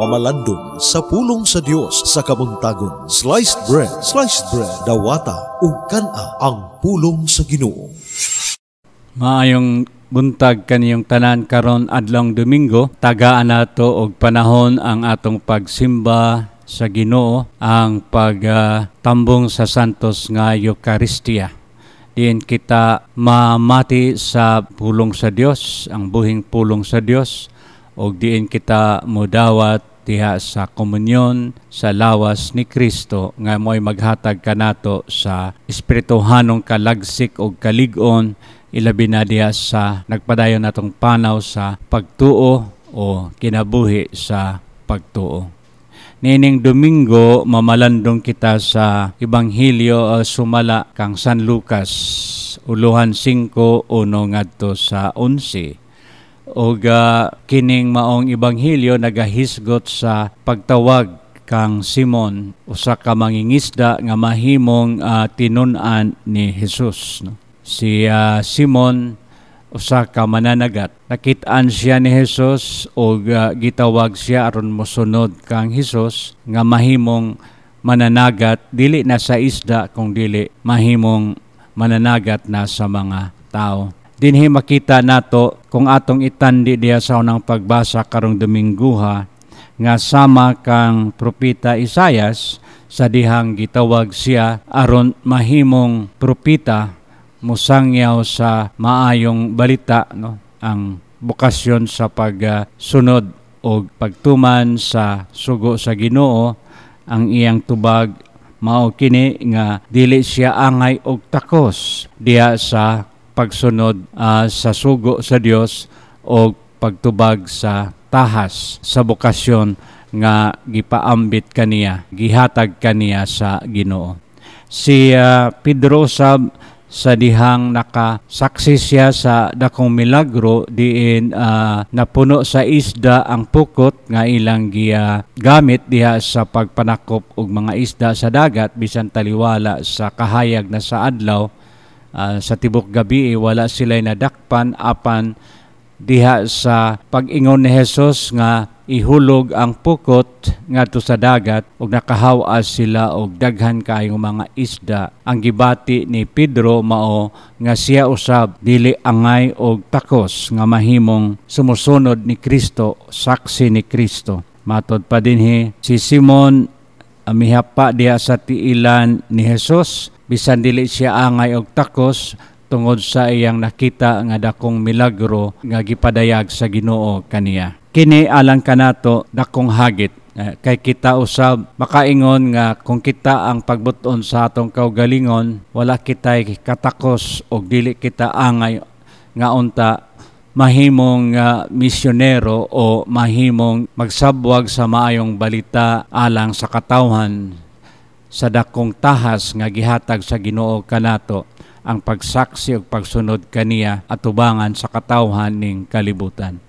pamalandong sa pulong sa Dios sa kamuntagon. Sliced bread, sliced bread, dawata ug kana ang pulong sa Ginoo. Maayong buntag kaniyong tanan karon adlong Domingo, tagaan nato og panahon ang atong pagsimba sa Ginoo ang pagtambong uh, sa santos nga Eucharistia. Diin kita mamati sa pulong sa Dios, ang buhing pulong sa Dios, og diin kita modawat diha sa komunyon sa lawas ni Kristo nga mo'y maghatag kanato sa espirituhanong kalagsik o kaligon ilabi na diha sa nagpadayon natong panaw sa pagtuo o kinabuhi sa pagtuo. Nining Domingo, mamalandong kita sa Ibanghilyo uh, sumala kang San Lucas, uluhan 5, 1 ngadto sa 11 ug uh, kining maong ebanghelyo nagahisgot sa pagtawag kang Simon usa ka mangingisda nga mahimong uh, tinun-an ni Hesus no? si uh, Simon usa ka mananagat nakit-an siya ni Hesus ug uh, gitawag siya aron mosunod kang Hesus nga mahimong mananagat dili na sa isda kung dili mahimong mananagat na sa mga tao dinhi makita nato kung atong itandi diya sa unang pagbasa karong Dominguha nga sama kang propeta Isayas sa dihang gitawag siya aron mahimong propeta musangyaw sa maayong balita no ang bukasyon sa pagsunod o pagtuman sa sugo sa Ginoo ang iyang tubag mao kini nga dili siya angay og takos diha sa pagsunod uh, sa sugo sa Dios o pagtubag sa tahas sa bokasyon nga gipaambit kaniya gihatag kaniya sa Ginoo si uh, Pedro sab sa dihang nakasaksi siya sa dakong milagro diin uh, napuno sa isda ang pukot nga ilang giya gamit diha sa pagpanakop og mga isda sa dagat bisan taliwala sa kahayag na sa adlaw Ah, sa tibok gabi eh, wala sila nadakpan apan diha sa pag-ingon ni Hesus nga ihulog ang pukot ngadto sa dagat ug nakahawa sila og daghan kaayong mga isda ang gibati ni Pedro mao nga siya usab dili angay og takos nga mahimong sumusunod ni Kristo saksi ni Kristo matod pa dinhi si Simon amihapa ah, diha sa tiilan ni Hesus bisan dili siya angay og takos tungod sa iyang nakita nga dakong milagro nga gipadayag sa Ginoo kaniya. Kini alang kanato dakong hagit eh, kay kita usab makaingon nga kung kita ang pagbuton sa atong kaugalingon wala kitay katakos og dili kita angay nga unta mahimong uh, misyonero o mahimong magsabwag sa maayong balita alang sa katawhan sa dakong tahas nga gihatag sa Ginoo kanato ang pagsaksi ug pagsunod kaniya atubangan sa katawhan ning kalibutan.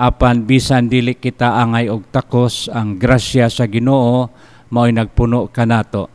Apan bisan dili kita angay og takos ang grasya sa Ginoo mao'y nagpuno kanato.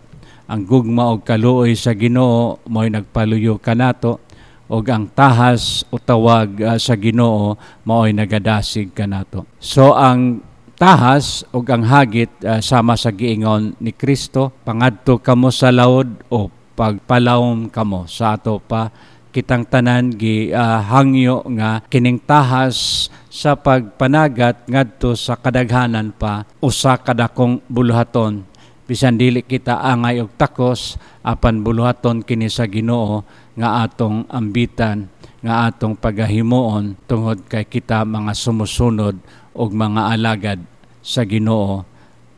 Ang gugma og kaluoy sa Ginoo mao'y nagpaluyo kanato o ang tahas o tawag ah, sa Ginoo mao'y nagadasig kanato. So ang tahas o ang hagit uh, sama sa giingon ni Kristo pangadto kamo sa laod o pagpalawom kamo sa ato pa kitang tanan gi uh, hangyo nga kining tahas sa pagpanagat ngadto sa kadaghanan pa usa kadakong buluhaton bisan dili kita angay og takos apan buluhaton kini sa Ginoo nga atong ambitan nga atong pagahimuon tungod kay kita mga sumusunod og mga alagad sa Ginoo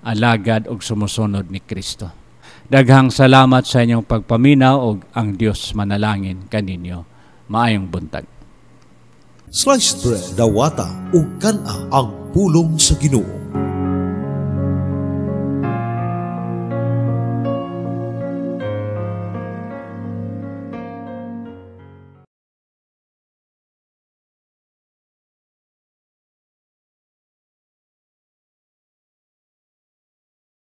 alagad og sumusunod ni Kristo daghang salamat sa inyong pagpaminaw og ang Dios manalangin kaninyo maayong buntag sliced bread dawata ug kana ang pulong sa Ginoo